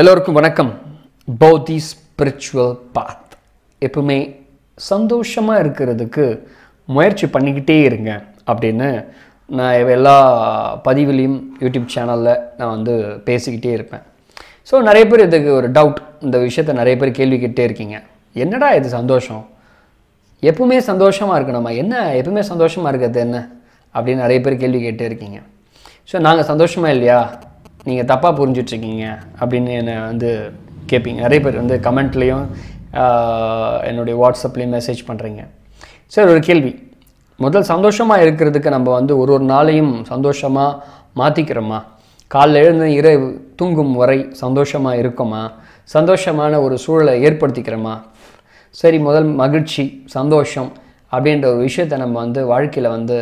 எல்லோருக்கும் வணக்கம் பௌத்தி ஸ்பிரிச்சுவல் பாத் எப்பவுமே சந்தோஷமாக இருக்கிறதுக்கு முயற்சி பண்ணிக்கிட்டே இருங்க அப்படின்னு நான் எல்லா பதிவுலையும் யூடியூப் சேனலில் நான் வந்து பேசிக்கிட்டே இருப்பேன் ஸோ நிறைய பேர் இதுக்கு ஒரு டவுட் இந்த விஷயத்தை நிறைய பேர் கேள்வி கேட்டே இருக்கீங்க என்னடா இது சந்தோஷம் எப்பவுமே சந்தோஷமாக இருக்கணுமா என்ன எப்பவுமே சந்தோஷமாக இருக்கிறது என்ன அப்படின்னு நிறைய பேர் கேள்வி கேட்டே இருக்கீங்க ஸோ நாங்கள் சந்தோஷமாக இல்லையா நீங்கள் தப்பாக புரிஞ்சிட்ருக்கீங்க அப்படின்னு என்னை வந்து கேட்பீங்க நிறைய பேர் வந்து கமெண்ட்லேயும் என்னுடைய வாட்ஸ்அப்லேயும் மெசேஜ் பண்ணுறீங்க சார் ஒரு கேள்வி முதல் சந்தோஷமாக இருக்கிறதுக்கு நம்ம வந்து ஒரு ஒரு நாளையும் சந்தோஷமாக மாற்றிக்கிறோமா காலைல எழுந்து இரவு தூங்கும் வரை சந்தோஷமாக இருக்கோமா சந்தோஷமான ஒரு சூழலை ஏற்படுத்திக்கிறோமா சரி முதல் மகிழ்ச்சி சந்தோஷம் அப்படின்ற ஒரு விஷயத்தை நம்ம வந்து வாழ்க்கையில் வந்து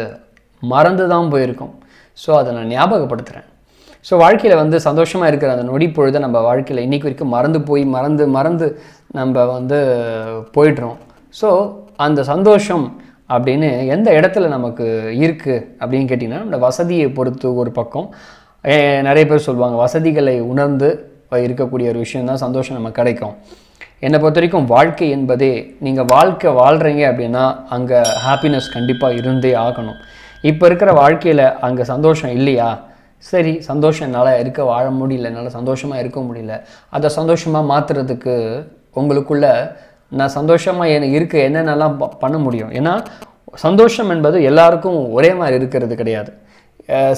மறந்து தான் போயிருக்கோம் ஸோ அதை நான் ஞாபகப்படுத்துகிறேன் ஸோ வாழ்க்கையில் வந்து சந்தோஷமாக இருக்கிற அந்த நொடி பொழுதை நம்ம வாழ்க்கையில் இன்றைக்கு வரைக்கும் மறந்து போய் மறந்து மறந்து நம்ம வந்து போய்ட்றோம் ஸோ அந்த சந்தோஷம் அப்படின்னு எந்த இடத்துல நமக்கு இருக்குது அப்படின்னு கேட்டிங்கன்னா நம்ம வசதியை பொறுத்து ஒரு பக்கம் நிறைய பேர் சொல்லுவாங்க வசதிகளை உணர்ந்து இருக்கக்கூடிய ஒரு விஷயந்தான் சந்தோஷம் நமக்கு கிடைக்கும் என்னை பொறுத்த வரைக்கும் வாழ்க்கை என்பதே நீங்கள் வாழ்க்கை வாழ்கிறீங்க அப்படின்னா அங்கே ஹாப்பினஸ் கண்டிப்பாக இருந்தே ஆகணும் இப்போ இருக்கிற வாழ்க்கையில் அங்கே சந்தோஷம் இல்லையா சரி சந்தோஷம் என்னால் இருக்க வாழ முடியல என்னால் சந்தோஷமாக இருக்க முடியல அதை சந்தோஷமாக மாற்றுறதுக்கு உங்களுக்குள்ள நான் சந்தோஷமாக என்ன இருக்க என்னென்னலாம் பண்ண முடியும் ஏன்னா சந்தோஷம் என்பது எல்லாருக்கும் ஒரே மாதிரி இருக்கிறது கிடையாது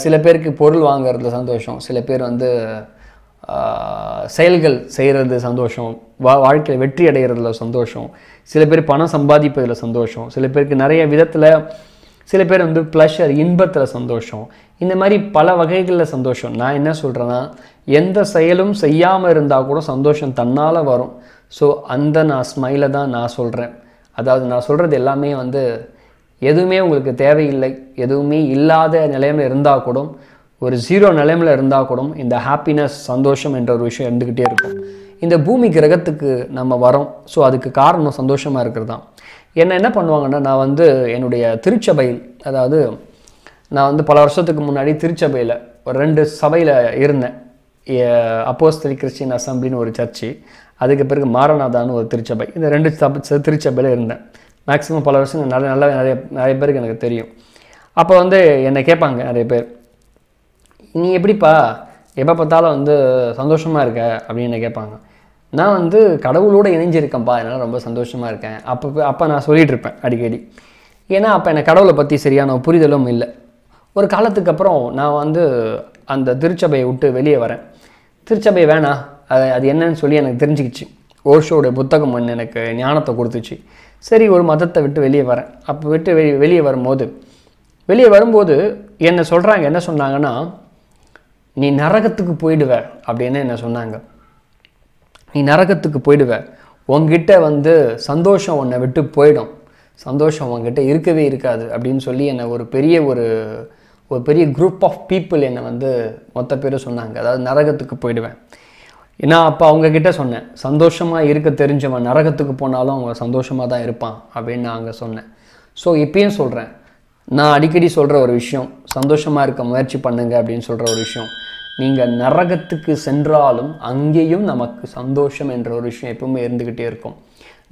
சில பேருக்கு பொருள் வாங்கிறதுல சந்தோஷம் சில பேர் வந்து செயல்கள் செய்கிறது சந்தோஷம் வா வாழ்க்கையில் வெற்றி அடைகிறதுல சந்தோஷம் சில பேர் பணம் சம்பாதிப்பதில் சந்தோஷம் சில பேருக்கு நிறைய விதத்தில் சில பேர் வந்து ப்ளஷர் இன்பத்தில் சந்தோஷம் இந்த மாதிரி பல வகைகளில் சந்தோஷம் நான் என்ன சொல்கிறேன்னா எந்த செயலும் செய்யாமல் இருந்தால் கூட சந்தோஷம் தன்னால் வரும் ஸோ அந்த நான் ஸ்மைலை தான் நான் சொல்கிறேன் அதாவது நான் சொல்கிறது எல்லாமே வந்து எதுவுமே உங்களுக்கு தேவையில்லை எதுவுமே இல்லாத நிலைமையில் இருந்தால் கூட ஒரு ஜீரோ நிலைமையில் இருந்தால் கூட இந்த ஹாப்பினஸ் சந்தோஷம் என்ற ஒரு விஷயம் இருந்துக்கிட்டே இருக்கும் இந்த பூமி கிரகத்துக்கு நம்ம வரோம் ஸோ அதுக்கு காரணம் சந்தோஷமாக இருக்கிறது தான் என்ன என்ன பண்ணுவாங்கன்னா நான் வந்து என்னுடைய திருச்சபையில் அதாவது நான் வந்து பல வருஷத்துக்கு முன்னாடி திருச்சபையில் ஒரு ரெண்டு சபையில் இருந்தேன் அப்போஸ்தலி கிறிஸ்டின் அசம்பின்னு ஒரு சர்ச்சு அதுக்கு பிறகு மாரநாதான்னு ஒரு திருச்சபை இந்த ரெண்டு திருச்சபையில் இருந்தேன் மேக்ஸிமம் பல வருஷம் நிறைய நல்லா நிறைய நிறைய பேருக்கு எனக்கு தெரியும் அப்போ வந்து என்னை கேட்பாங்க நிறைய பேர் நீ எப்படிப்பா எப்போ பார்த்தாலும் வந்து சந்தோஷமாக இருக்க அப்படின்னு என்னை கேட்பாங்க நான் வந்து கடவுளோடு இணைஞ்சிருக்கேன்ப்பா என்னால் ரொம்ப சந்தோஷமாக இருக்கேன் அப்போ அப்போ நான் சொல்லிகிட்டு இருப்பேன் அடிக்கடி ஏன்னா அப்போ எனக்கு கடவுளை பற்றி சரியான புரிதலும் இல்லை ஒரு காலத்துக்கு அப்புறம் நான் வந்து அந்த திருச்சபையை விட்டு வெளியே வரேன் திருச்சபை வேணாம் அது அது என்னன்னு சொல்லி எனக்கு தெரிஞ்சுக்கிச்சு ஓஷோடைய புத்தகம் ஒன்று எனக்கு ஞானத்தை கொடுத்துச்சு சரி ஒரு மதத்தை விட்டு வெளியே வரேன் அப்போ விட்டு வெளி வெளியே வரும்போது வெளியே வரும்போது என்ன சொல்கிறாங்க என்ன சொன்னாங்கன்னா நீ நரகத்துக்கு போயிடுவ அப்படின்னு என்ன சொன்னாங்க நீ நரகத்துக்கு போயிடுவ உங்ககிட்ட வந்து சந்தோஷம் உன்னை விட்டு போயிடும் சந்தோஷம் உங்ககிட்ட இருக்கவே இருக்காது அப்படின்னு சொல்லி என்னை ஒரு பெரிய ஒரு ஒரு பெரிய குரூப் ஆஃப் பீப்புள் என்னை வந்து மொத்த பேரும் சொன்னாங்க அதாவது நரகத்துக்கு போயிடுவேன் ஏன்னா அப்போ அவங்கக்கிட்ட சொன்னேன் சந்தோஷமாக இருக்க தெரிஞ்சவன் நரகத்துக்கு போனாலும் அவங்க சந்தோஷமாக தான் இருப்பான் அப்படின்னு நான் அங்கே சொன்னேன் ஸோ இப்பயும் சொல்கிறேன் நான் அடிக்கடி சொல்கிற ஒரு விஷயம் சந்தோஷமாக இருக்க முயற்சி பண்ணுங்க அப்படின்னு சொல்கிற ஒரு விஷயம் நீங்கள் நரகத்துக்கு சென்றாலும் அங்கேயும் நமக்கு சந்தோஷம் என்ற ஒரு விஷயம் எப்பவுமே இருந்துக்கிட்டே இருக்கும்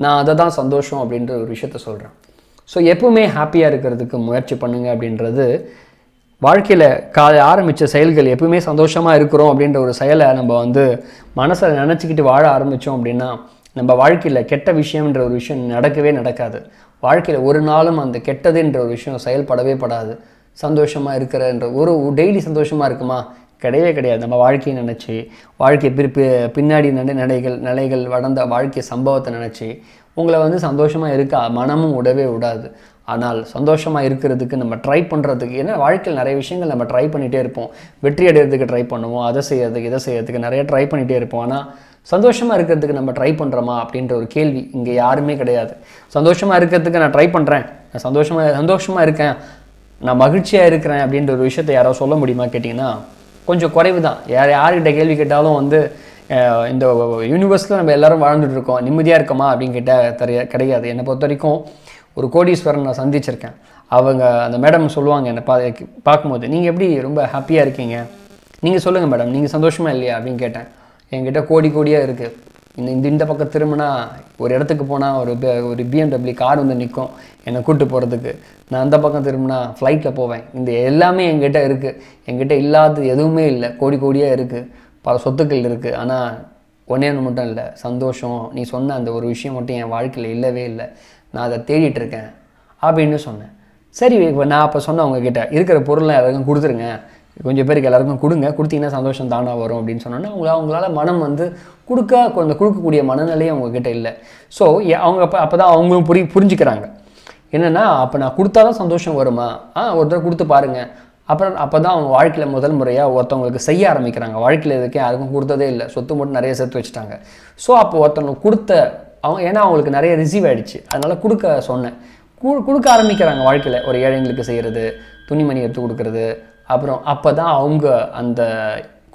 நான் அதை தான் சந்தோஷம் அப்படின்ற ஒரு விஷயத்த சொல்கிறேன் ஸோ எப்பவுமே ஹாப்பியாக இருக்கிறதுக்கு முயற்சி பண்ணுங்கள் அப்படின்றது வாழ்க்கையில் காலை ஆரம்பித்த செயல்கள் எப்பவுமே சந்தோஷமாக இருக்கிறோம் அப்படின்ற ஒரு செயலை நம்ம வந்து மனசில் நினச்சிக்கிட்டு வாழ ஆரம்பித்தோம் அப்படின்னா நம்ம வாழ்க்கையில் கெட்ட விஷயம்ன்ற ஒரு விஷயம் நடக்கவே நடக்காது வாழ்க்கையில் ஒரு நாளும் அந்த கெட்டதுன்ற ஒரு விஷயம் செயல்படவே படாது சந்தோஷமாக இருக்கிறன்ற ஒரு டெய்லி சந்தோஷமாக இருக்குமா கிடையவே கிடையாது நம்ம வாழ்க்கையை நினச்சி வாழ்க்கை பிற்பி பின்னாடி நடை நடைகள் நிலைகள் வளர்ந்த வாழ்க்கை சம்பவத்தை நினச்சி உங்களை வந்து சந்தோஷமாக இருக்க மனமும் விடவே விடாது ஆனால் சந்தோஷமாக இருக்கிறதுக்கு நம்ம ட்ரை பண்ணுறதுக்கு ஏன்னா வாழ்க்கையில் நிறைய விஷயங்கள் நம்ம ட்ரை பண்ணிகிட்டே இருப்போம் வெற்றி அடைகிறதுக்கு ட்ரை பண்ணுவோம் அதை செய்யறதுக்கு இதை செய்யறதுக்கு நிறைய ட்ரை பண்ணிகிட்டே இருப்போம் ஆனால் சந்தோஷமாக இருக்கிறதுக்கு நம்ம ட்ரை பண்ணுறோமா அப்படின்ற ஒரு கேள்வி இங்கே யாருமே கிடையாது சந்தோஷமாக இருக்கிறதுக்கு நான் ட்ரை பண்ணுறேன் நான் சந்தோஷமாக சந்தோஷமாக இருக்கேன் நான் மகிழ்ச்சியாக இருக்கிறேன் அப்படின்ற ஒரு விஷயத்தை யாராவது சொல்ல முடியுமா கேட்டிங்கன்னா கொஞ்சம் குறைவு தான் யார் யார்கிட்ட கேள்வி கேட்டாலும் வந்து இந்த யூனிவர்ஸில் நம்ம எல்லோரும் வாழ்ந்துட்டு இருக்கோம் நிம்மதியாக இருக்கோமா அப்படின்னு கேட்டால் தெரிய கிடையாது என்னை பொறுத்த வரைக்கும் ஒரு கோடீஸ்வரன் நான் சந்திச்சிருக்கேன் அவங்க அந்த மேடம் சொல்லுவாங்க என்னை பா பார்க்கும்போது நீங்கள் எப்படி ரொம்ப ஹாப்பியாக இருக்கீங்க நீங்கள் சொல்லுங்கள் மேடம் நீங்கள் சந்தோஷமாக இல்லையா அப்படின்னு கேட்டேன் என்கிட்ட கோடி கோடியாக இருக்குது இந்த இந்த இந்த பக்கம் திரும்பினா ஒரு இடத்துக்கு போனால் ஒரு ஒரு பிஎம்டபிள்யூ கார் வந்து நிற்கும் என்னை கூப்பிட்டு போகிறதுக்கு நான் அந்த பக்கம் திரும்பினா ஃப்ளைட்டில் போவேன் இந்த எல்லாமே என்கிட்ட இருக்குது என்கிட்ட இல்லாதது எதுவுமே இல்லை கோடி கோடியாக இருக்குது பல சொத்துக்கள் இருக்குது ஆனால் ஒன்றே ஒன்று மட்டும் இல்லை சந்தோஷம் நீ சொன்ன அந்த ஒரு விஷயம் மட்டும் என் வாழ்க்கையில் இல்லவே இல்லை நான் அதை தேடிட்டு இருக்கேன் அப்படின்னு சொன்னேன் சரி இப்போ நான் அப்போ சொன்னேன் உங்ககிட்ட இருக்கிற பொருளை எல்லாருக்கும் கொடுத்துருங்க கொஞ்சம் பேருக்கு எல்லாருக்கும் கொடுங்க கொடுத்தீங்கன்னா சந்தோஷம் தானாக வரும் அப்படின்னு சொன்னோன்னா அவங்கள அவங்களால மனம் வந்து கொடுக்க அந்த கொடுக்கக்கூடிய மனநிலையும் அவங்கக்கிட்ட இல்லை ஸோ அவங்க அப்போ அப்போ தான் அவங்களும் புரி புரிஞ்சுக்கிறாங்க என்னென்னா அப்போ நான் கொடுத்தா தான் சந்தோஷம் வருமா ஆ ஒருத்தர் கொடுத்து பாருங்கள் அப்புறம் அப்போ தான் அவங்க வாழ்க்கையில் முதல் முறையாக ஒருத்தவங்களுக்கு செய்ய ஆரம்பிக்கிறாங்க வாழ்க்கையில் இருக்கே யாருக்கும் கொடுத்ததே இல்லை சொத்து மட்டும் நிறைய சேர்த்து வச்சுட்டாங்க ஸோ அப்போ ஒருத்தவங்க கொடுத்த அவங்க ஏன்னா அவங்களுக்கு நிறைய ரிசீவ் ஆகிடுச்சு அதனால் கொடுக்க சொன்னேன் கொடுக்க ஆரம்பிக்கிறாங்க வாழ்க்கையில் ஒரு ஏழைங்களுக்கு செய்கிறது துணிமணி எடுத்து கொடுக்குறது அப்புறம் அப்போ தான் அவங்க அந்த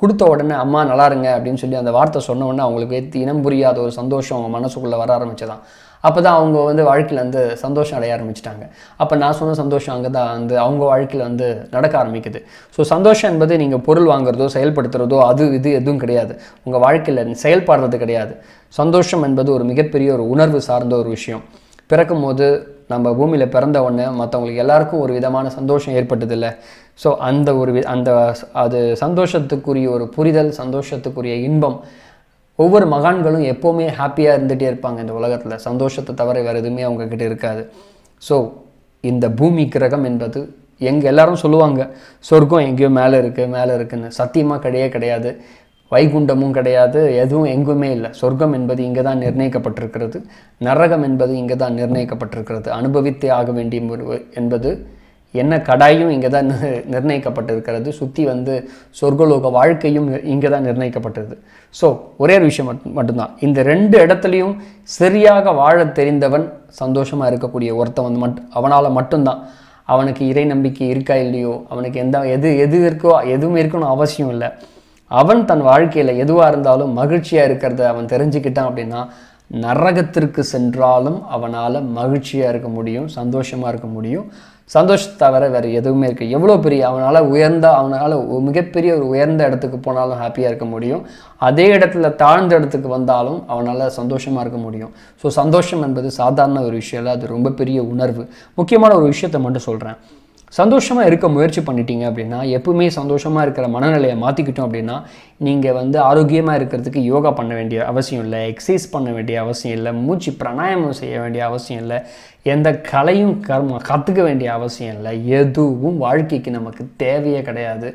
கொடுத்த உடனே அம்மா நல்லா இருங்க அப்படின்னு சொல்லி அந்த வார்த்தை சொன்ன உடனே அவங்களுக்கு இனம் புரியாத ஒரு சந்தோஷம் அவங்க மனசுக்குள்ளே வர ஆரம்பிச்சதான் அப்போ தான் அவங்க வந்து வாழ்க்கையில் வந்து சந்தோஷம் அடைய ஆரம்பிச்சிட்டாங்க அப்போ நான் சொன்ன சந்தோஷம் அங்கே தான் வந்து அவங்க வாழ்க்கையில் வந்து நடக்க ஆரம்பிக்குது ஸோ சந்தோஷம் என்பது நீங்கள் பொருள் வாங்குறதோ செயல்படுத்துகிறதோ அது இது எதுவும் கிடையாது உங்கள் வாழ்க்கையில் செயல்படுறது கிடையாது சந்தோஷம் என்பது ஒரு மிகப்பெரிய ஒரு உணர்வு சார்ந்த ஒரு விஷயம் பிறக்கும் போது நம்ம பூமியில் பிறந்த உடனே மற்றவங்களுக்கு எல்லாருக்கும் ஒரு விதமான சந்தோஷம் ஏற்பட்டதில்ல ஸோ அந்த ஒரு அந்த அது சந்தோஷத்துக்குரிய ஒரு புரிதல் சந்தோஷத்துக்குரிய இன்பம் ஒவ்வொரு மகான்களும் எப்போவுமே ஹாப்பியாக இருந்துகிட்டே இருப்பாங்க இந்த உலகத்தில் சந்தோஷத்தை தவிர வேறு எதுவுமே அவங்கக்கிட்ட இருக்காது ஸோ இந்த பூமி கிரகம் என்பது எங்கள் எல்லாரும் சொல்லுவாங்க சொர்க்கம் எங்கேயோ மேலே இருக்குது மேலே இருக்குதுன்னு சத்தியமாக கிடையே கிடையாது வைகுண்டமும் கிடையாது எதுவும் எங்குமே இல்லை சொர்க்கம் என்பது இங்கே தான் நிர்ணயிக்கப்பட்டிருக்கிறது நரகம் என்பது இங்கே தான் நிர்ணயிக்கப்பட்டிருக்கிறது அனுபவித்தே ஆக வேண்டிய என்பது என்ன கடாயும் இங்கே தான் நிர்ணயிக்கப்பட்டிருக்கிறது சுற்றி வந்து சொர்க்கலோக வாழ்க்கையும் இங்கே தான் நிர்ணயிக்கப்பட்டிருது ஸோ ஒரே ஒரு விஷயம் மட்டும் மட்டும்தான் இந்த ரெண்டு இடத்துலையும் சரியாக வாழ தெரிந்தவன் சந்தோஷமாக இருக்கக்கூடிய ஒருத்தன் மட் அவனால் மட்டும்தான் அவனுக்கு இறை நம்பிக்கை இருக்கா இல்லையோ அவனுக்கு எந்த எது எது இருக்கோ எதுவும் இருக்கணும் அவசியம் இல்லை அவன் தன் வாழ்க்கையில் எதுவாக இருந்தாலும் மகிழ்ச்சியாக இருக்கிறத அவன் தெரிஞ்சுக்கிட்டான் அப்படின்னா நரகத்திற்கு சென்றாலும் அவனால் மகிழ்ச்சியாக இருக்க முடியும் சந்தோஷமாக இருக்க முடியும் சந்தோஷத்தை தவிர வேறு எதுவுமே இருக்குது எவ்வளோ பெரிய அவனால் உயர்ந்த அவனால் மிகப்பெரிய ஒரு உயர்ந்த இடத்துக்கு போனாலும் ஹாப்பியாக இருக்க முடியும் அதே இடத்துல தாழ்ந்த இடத்துக்கு வந்தாலும் அவனால் சந்தோஷமாக இருக்க முடியும் ஸோ சந்தோஷம் என்பது சாதாரண ஒரு விஷயம் இல்லை அது ரொம்ப பெரிய உணர்வு முக்கியமான ஒரு விஷயத்தை மட்டும் சொல்கிறேன் சந்தோஷமாக இருக்க முயற்சி பண்ணிட்டீங்க அப்படின்னா எப்பவுமே சந்தோஷமாக இருக்கிற மனநிலையை மாற்றிக்கிட்டோம் அப்படின்னா நீங்கள் வந்து ஆரோக்கியமாக இருக்கிறதுக்கு யோகா பண்ண வேண்டிய அவசியம் இல்லை எக்ஸசைஸ் பண்ண வேண்டிய அவசியம் இல்லை மூச்சு பிராணாயாமம் செய்ய வேண்டிய அவசியம் இல்லை எந்த கலையும் கர்ம கற்றுக்க வேண்டிய அவசியம் இல்லை எதுவும் வாழ்க்கைக்கு நமக்கு தேவையே கிடையாது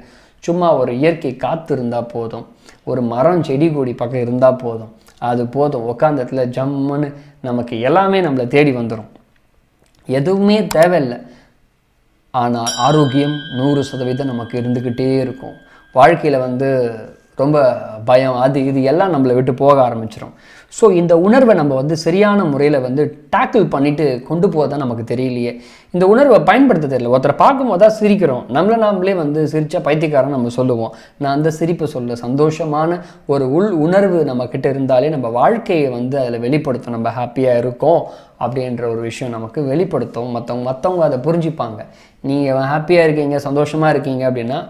சும்மா ஒரு இயற்கை காற்று இருந்தால் போதும் ஒரு மரம் செடி கொடி பக்கம் இருந்தால் போதும் அது போதும் உட்காந்த இடத்துல ஜம்முன்னு நமக்கு எல்லாமே நம்மளை தேடி வந்துடும் எதுவுமே தேவையில்லை ஆனால் ஆரோக்கியம் நூறு சதவீதம் நமக்கு இருந்துக்கிட்டே இருக்கும் வாழ்க்கையில் வந்து ரொம்ப பயம் அது இது எல்லாம் நம்மளை விட்டு போக ஆரம்பிச்சிடும் ஸோ இந்த உணர்வை நம்ம வந்து சரியான முறையில் வந்து டேக்கிள் பண்ணிவிட்டு கொண்டு போக தான் நமக்கு தெரியலையே இந்த உணர்வை பயன்படுத்த தெரியல ஒருத்தரை பார்க்கும்போது தான் சிரிக்கிறோம் நம்மளை நாமளே வந்து சிரித்தா பைத்தியக்காரன் நம்ம சொல்லுவோம் நான் அந்த சிரிப்பை சொல்ல சந்தோஷமான ஒரு உள் உணர்வு நம்மக்கிட்ட இருந்தாலே நம்ம வாழ்க்கையை வந்து அதில் வெளிப்படுத்தும் நம்ம ஹாப்பியாக இருக்கோம் அப்படின்ற ஒரு விஷயம் நமக்கு வெளிப்படுத்தும் மற்றவங்க மற்றவங்க அதை புரிஞ்சுப்பாங்க நீங்கள் ஹாப்பியாக இருக்கீங்க சந்தோஷமாக இருக்கீங்க அப்படின்னா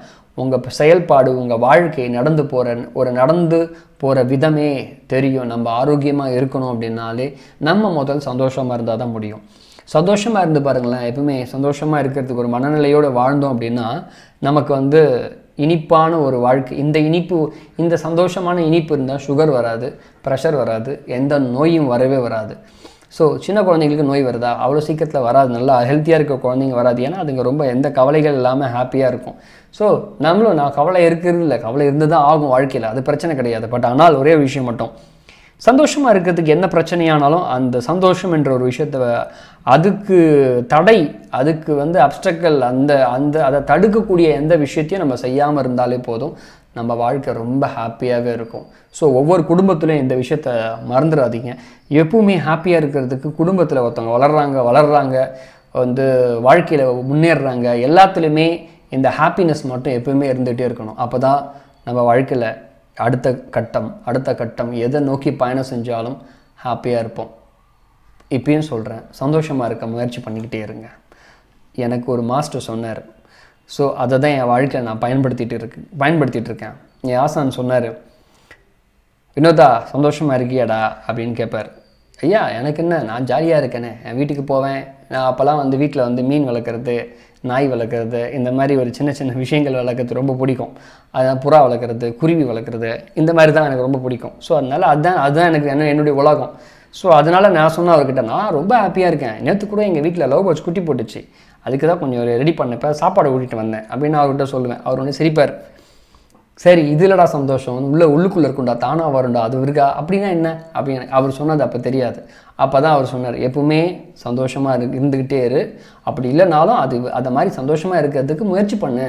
உங்கள் செயல்பாடு உங்கள் வாழ்க்கை நடந்து போகிற ஒரு நடந்து போகிற விதமே தெரியும் நம்ம ஆரோக்கியமாக இருக்கணும் அப்படின்னாலே நம்ம முதல் சந்தோஷமாக இருந்தால் தான் முடியும் சந்தோஷமாக இருந்து பாருங்களேன் எப்பவுமே சந்தோஷமாக இருக்கிறதுக்கு ஒரு மனநிலையோடு வாழ்ந்தோம் அப்படின்னா நமக்கு வந்து இனிப்பான ஒரு வாழ்க்கை இந்த இனிப்பு இந்த சந்தோஷமான இனிப்பு இருந்தால் சுகர் வராது ப்ரெஷர் வராது எந்த நோயும் வரவே வராது ஸோ சின்ன குழந்தைங்களுக்கு நோய் வருதா அவ்வளோ சீக்கிரத்தில் வராது நல்லா ஹெல்த்தியாக இருக்க குழந்தைங்க வராது ஏன்னா அதுங்க ரொம்ப எந்த கவலைகள் இல்லாமல் ஹாப்பியாக இருக்கும் ஸோ நம்மளும் நான் கவலை இருக்கிறது இல்லை கவலை இருந்து தான் ஆகும் வாழ்க்கையில் அது பிரச்சனை கிடையாது பட் ஆனால் ஒரே விஷயம் மட்டும் சந்தோஷமாக இருக்கிறதுக்கு என்ன பிரச்சனையானாலும் அந்த சந்தோஷம் என்ற ஒரு விஷயத்த அதுக்கு தடை அதுக்கு வந்து அப்டக்கல் அந்த அந்த அதை தடுக்கக்கூடிய எந்த விஷயத்தையும் நம்ம செய்யாமல் இருந்தாலே போதும் நம்ம வாழ்க்கை ரொம்ப ஹாப்பியாகவே இருக்கும் ஸோ ஒவ்வொரு குடும்பத்துலேயும் இந்த விஷயத்த மறந்துடாதீங்க எப்பவுமே ஹாப்பியாக இருக்கிறதுக்கு குடும்பத்தில் ஒருத்தவங்க வளர்கிறாங்க வளர்கிறாங்க வந்து வாழ்க்கையில் முன்னேறுறாங்க எல்லாத்துலேயுமே இந்த ஹாப்பினஸ் மட்டும் எப்பவுமே இருந்துகிட்டே இருக்கணும் அப்போ தான் நம்ம வாழ்க்கையில் அடுத்த கட்டம் அடுத்த கட்டம் எதை நோக்கி பயணம் செஞ்சாலும் ஹாப்பியாக இருப்போம் இப்பயும் சொல்கிறேன் சந்தோஷமாக இருக்க முயற்சி பண்ணிக்கிட்டே இருங்க எனக்கு ஒரு மாஸ்டர் சொன்னார் ஸோ அதை தான் என் வாழ்க்கையில் நான் பயன்படுத்திகிட்டு இருக்கு பயன்படுத்திகிட்டு இருக்கேன் என் ஆசான் சொன்னார் வினோதா சந்தோஷமாக இருக்கியாடா அப்படின்னு கேட்பார் ஐயா எனக்கு என்ன நான் ஜாலியாக இருக்கேனே என் வீட்டுக்கு போவேன் நான் அப்போல்லாம் வந்து வீட்டில் வந்து மீன் வளர்க்குறது நாய் வளர்க்குறது இந்த மாதிரி ஒரு சின்ன சின்ன விஷயங்கள் வளர்க்குறது ரொம்ப பிடிக்கும் அதான் புறா வளர்க்குறது குருவி வளர்க்குறது இந்த மாதிரி தான் எனக்கு ரொம்ப பிடிக்கும் ஸோ அதனால் அதுதான் அதுதான் எனக்கு என்ன என்னுடைய உலகம் ஸோ அதனால் நான் சொன்ன அவர்கிட்ட நான் ரொம்ப ஹாப்பியாக இருக்கேன் நேற்று கூட எங்கள் வீட்டில் லவ் பர்ட்ஸ் குட்டி போட்டுச்சு அதுக்கு தான் கொஞ்சம் ரெடி பண்ணப்போ சாப்பாடு ஊட்டிட்டு வந்தேன் அப்படின்னு அவர்கிட்ட சொல்லுவேன் அவர் ஒன்று சிரிப்பார் சரி இதுலடா சந்தோஷம் உள்ளே உள்ளுக்குள்ளே இருக்கும்டா தானாக வரும்டா அது இருக்கா அப்படின்னா என்ன அப்படின்னு அவர் சொன்னது அப்போ தெரியாது அப்போ தான் அவர் சொன்னார் எப்பவுமே சந்தோஷமாக இரு இருந்துக்கிட்டே இரு அப்படி இல்லைனாலும் அது அந்த மாதிரி சந்தோஷமாக இருக்கிறதுக்கு முயற்சி பண்ணு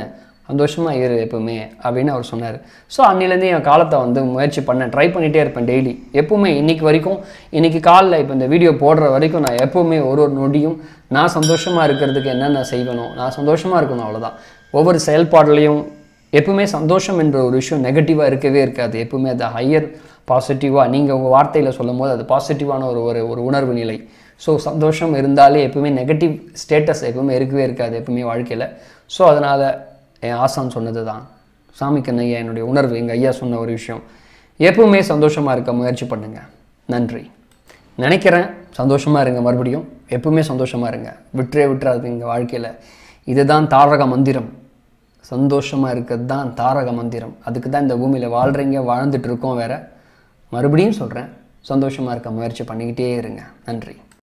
சந்தோஷமாக இரு எப்பவுமே அப்படின்னு அவர் சொன்னார் ஸோ அன்னிலேருந்து என் காலத்தை வந்து முயற்சி பண்ணேன் ட்ரை பண்ணிகிட்டே இருப்பேன் டெய்லி எப்போவுமே இன்றைக்கி வரைக்கும் இன்றைக்கி காலில் இப்போ இந்த வீடியோ போடுற வரைக்கும் நான் எப்போவுமே ஒரு ஒரு நொடியும் நான் சந்தோஷமாக இருக்கிறதுக்கு என்னென்ன செய்யணும் நான் சந்தோஷமாக இருக்கணும் அவ்வளோதான் ஒவ்வொரு செயல்பாடுலேயும் எப்பவுமே சந்தோஷம் என்ற ஒரு விஷயம் நெகட்டிவாக இருக்கவே இருக்காது எப்பவுமே அது ஹையர் பாசிட்டிவாக நீங்கள் உங்கள் வார்த்தையில் சொல்லும் போது அது பாசிட்டிவான ஒரு ஒரு ஒரு உணர்வு நிலை ஸோ சந்தோஷம் இருந்தாலே எப்பவுமே நெகட்டிவ் ஸ்டேட்டஸ் எப்பவுமே இருக்கவே இருக்காது எப்பவுமே வாழ்க்கையில் ஸோ அதனால் என் ஆசான் சொன்னது தான் சாமி கண்ணையா என்னுடைய உணர்வு எங்கள் ஐயா சொன்ன ஒரு விஷயம் எப்பவுமே சந்தோஷமாக இருக்க முயற்சி பண்ணுங்கள் நன்றி நினைக்கிறேன் சந்தோஷமாக இருங்க மறுபடியும் எப்பவுமே சந்தோஷமாக இருங்க விட்டுறே விட்டுறாது எங்கள் வாழ்க்கையில் இதுதான் தாரக மந்திரம் சந்தோஷமாக இருக்கிறது தான் தாரக மந்திரம் அதுக்கு தான் இந்த பூமியில் வாழ்கிறீங்க வாழ்ந்துட்டு இருக்கோம் வேறு மறுபடியும் சொல்கிறேன் சந்தோஷமாக இருக்க முயற்சி பண்ணிக்கிட்டே இருங்க நன்றி